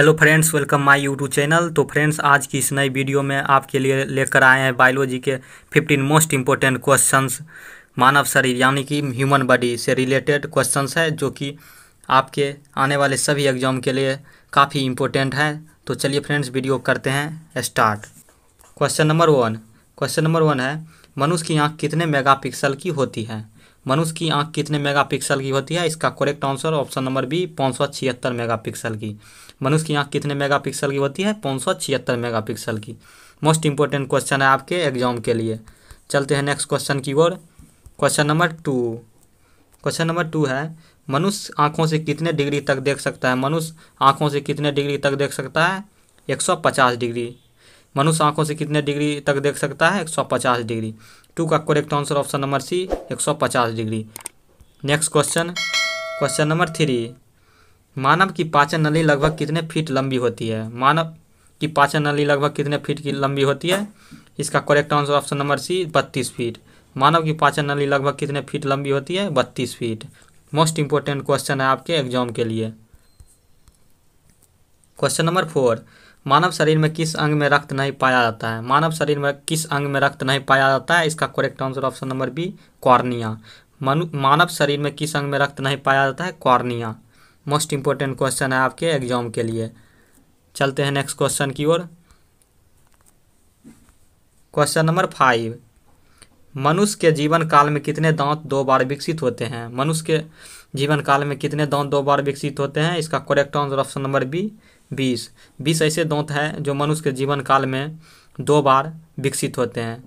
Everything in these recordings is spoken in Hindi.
hello friends welcome my YouTube channel तो फ्रेंड्स आज की इस नई वीडियो में आपके लिए लेकर आए हैं बायोलॉजी के 15 मोस्ट इम्पोर्टेंट क्वेश्चंस मानव शरीर यानी कि ह्यूमन बॉडी से रिलेटेड क्वेश्चंस है जो कि आपके आने वाले सभी एग्जाम के लिए काफ़ी इम्पोर्टेंट हैं तो चलिए फ्रेंड्स वीडियो करते हैं start question number one question number one है मनुष्य की आँख कितने मेगा की होती है मनुष्य की आंख कितने मेगापिक्सल की होती है इसका correct answer option number B पाँच सौ छिहत्तर पिक्सल की मनुष्य की आंख कितने मेगापिक्सल की होती है पाँच सौ छिहत्तर पिक्सल की मोस्ट इंपॉर्टेंट क्वेश्चन है आपके एग्जाम के लिए चलते हैं नेक्स्ट क्वेश्चन की ओर question number two question number two है मनुष्य आँखों से कितने डिग्री तक देख सकता है मनुष्य आँखों से कितने डिग्री तक देख सकता है एक डिग्री मनुष्य आंखों से कितने डिग्री तक देख सकता है 150 डिग्री टू का correct answer option number C 150 degree next question question number three मानव की पाचन नली लगभग कितने फीट लंबी होती है मानव की पाचन नली लगभग कितने फीट की लंबी होती है इसका correct answer option number C बत्तीस फीट मानव की पाचन नली लगभग कितने फीट लंबी होती है बत्तीस फीट मोस्ट इंपॉर्टेंट क्वेश्चन है आपके एग्जाम के लिए क्वेश्चन नंबर फोर मानव शरीर में किस अंग में रक्त नहीं पाया जाता है मानव शरीर में किस अंग में रक्त नहीं पाया जाता है इसका correct answer option number B cornea मानव शरीर में किस अंग में रक्त नहीं पाया जाता है कॉर्निया मोस्ट इंपॉर्टेंट क्वेश्चन है आपके एग्जाम के लिए चलते हैं नेक्स्ट क्वेश्चन की ओर क्वेश्चन नंबर फाइव मनुष्य के जीवन काल में कितने दांत दो बार विकसित होते हैं मनुष्य के जीवन काल में कितने दांत दो बार विकसित होते हैं इसका correct answer option number B बीस बीस ऐसे दांत हैं जो मनुष्य के जीवन काल में दो बार विकसित होते हैं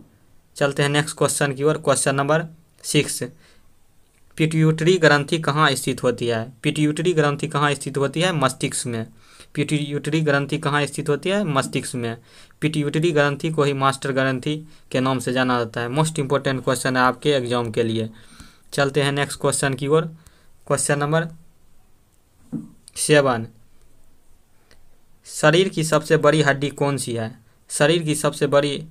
चलते हैं नेक्स्ट क्वेश्चन की ओर क्वेश्चन नंबर सिक्स पिट्यूटरी ग्रंथि कहाँ स्थित होती है पिट्यूटरी ग्रंथि कहाँ स्थित होती है मस्तिष्क में पिट्यूटरी ग्रंथि कहाँ स्थित होती है मस्तिष्क में पिट्यूटरी ग्रंथि को ही मास्टर ग्रंथि के नाम से जाना जाता है मोस्ट इंपॉर्टेंट क्वेश्चन है आपके एग्जाम के लिए चलते हैं नेक्स्ट क्वेश्चन की ओर क्वेश्चन नंबर सेवन शरीर की सबसे बड़ी हड्डी कौन सी है शरीर की सबसे बड़ी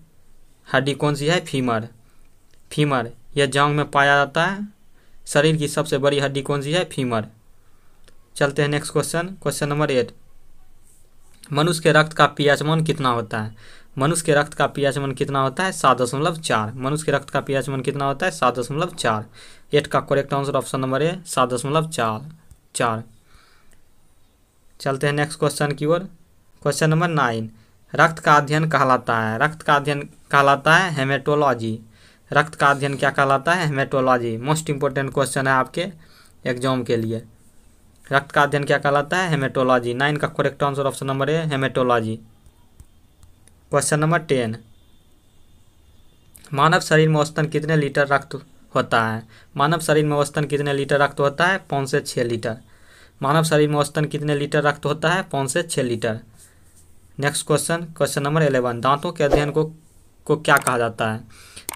हड्डी कौन सी है फीमर फीमर यह जांग में पाया जाता है शरीर की सबसे बड़ी हड्डी कौन सी है फीमर चलते हैं next question question number eight मनुष्य के रक्त का मान कितना होता है मनुष्य के रक्त का मान कितना होता है सात दशमलव चार मनुष्य के रक्त का मान कितना होता है सात दशमलव चार एट का correct answer option number A सात दशमलव चार चार चलते हैं नेक्स्ट क्वेश्चन की ओर क्वेश्चन नंबर नाइन रक्त का अध्ययन कहलाता है रक्त का अध्ययन कहलाता है हेमेटोलॉजी रक्त का अध्ययन क्या कहलाता है हेमेटोलॉजी मोस्ट इंपॉर्टेंट क्वेश्चन है आपके एग्जाम के लिए रक्त का अध्ययन क्या कहलाता है हेमेटोलॉजी नाइन का correct answer option number A haematology question number ten मानव शरीर में औसतन कितने लीटर रक्त होता है मानव शरीर में औसतन कितने लीटर रक्त होता है पाँच से छः लीटर मानव शरीर में औसतन कितने लीटर रक्त होता है पाँच से छः litre next question question number eleven दांतों के अध्ययन को को क्या कहा जाता है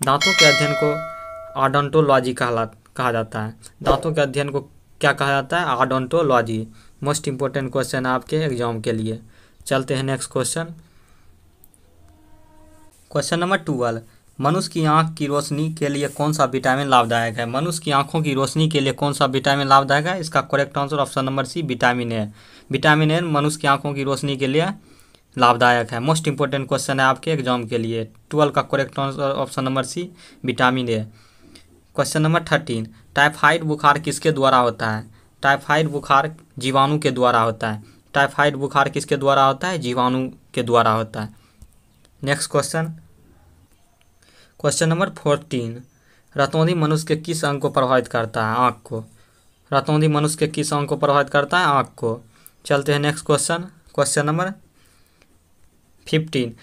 दांतों के अध्ययन को आडोंटोलॉजी कहला कहा जाता है दांतों के अध्ययन को क्या कहा जाता है आडोंटोलॉजी मोस्ट इंपॉर्टेंट क्वेश्चन है आपके एग्जाम के लिए चलते हैं next question question number twelve मनुष्य की आंख की रोशनी के लिए कौन सा विटामिन लाभदायक है मनुष्य की आंखों की रोशनी के लिए कौन सा विटामिन लाभदायक है इसका correct answer option number C vitamin A vitamin A मनुष्य की आंखों की रोशनी के लिए लाभदायक है मोस्ट इंपॉर्टेंट क्वेश्चन है आपके एग्जाम के लिए ट्वेल्व का correct answer option number C vitamin A question number thirteen typhoid बुखार किसके द्वारा होता है टाइफाइड बुखार जीवाणु के द्वारा होता है टाइफाइड बुखार किसके द्वारा होता है जीवाणु के द्वारा होता है next question question number fourteen रतौंधी मनुष्य के किस अंग को प्रभावित करता है आँख को रतौंधी मनुष्य के किस अंग को प्रभावित करता है आँख को चलते हैं next question question number fifteen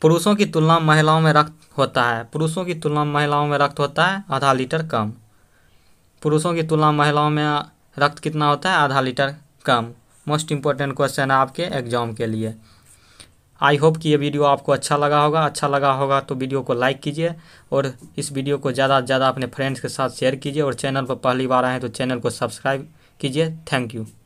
पुरुषों की तुलना महिलाओं में रक्त होता है पुरुषों की तुलना महिलाओं में रक्त होता है आधा लीटर कम पुरुषों की तुलना महिलाओं में रक्त कितना होता है आधा लीटर कम मोस्ट इम्पोर्टेंट क्वेश्चन है आपके एग्जाम के लिए आई होप कि ये वीडियो आपको अच्छा लगा होगा अच्छा लगा होगा तो वीडियो को लाइक कीजिए और इस वीडियो को ज़्यादा से ज़्यादा अपने फ्रेंड्स के साथ शेयर कीजिए और चैनल पर पहली बार आए हैं तो चैनल को सब्सक्राइब कीजिए थैंक यू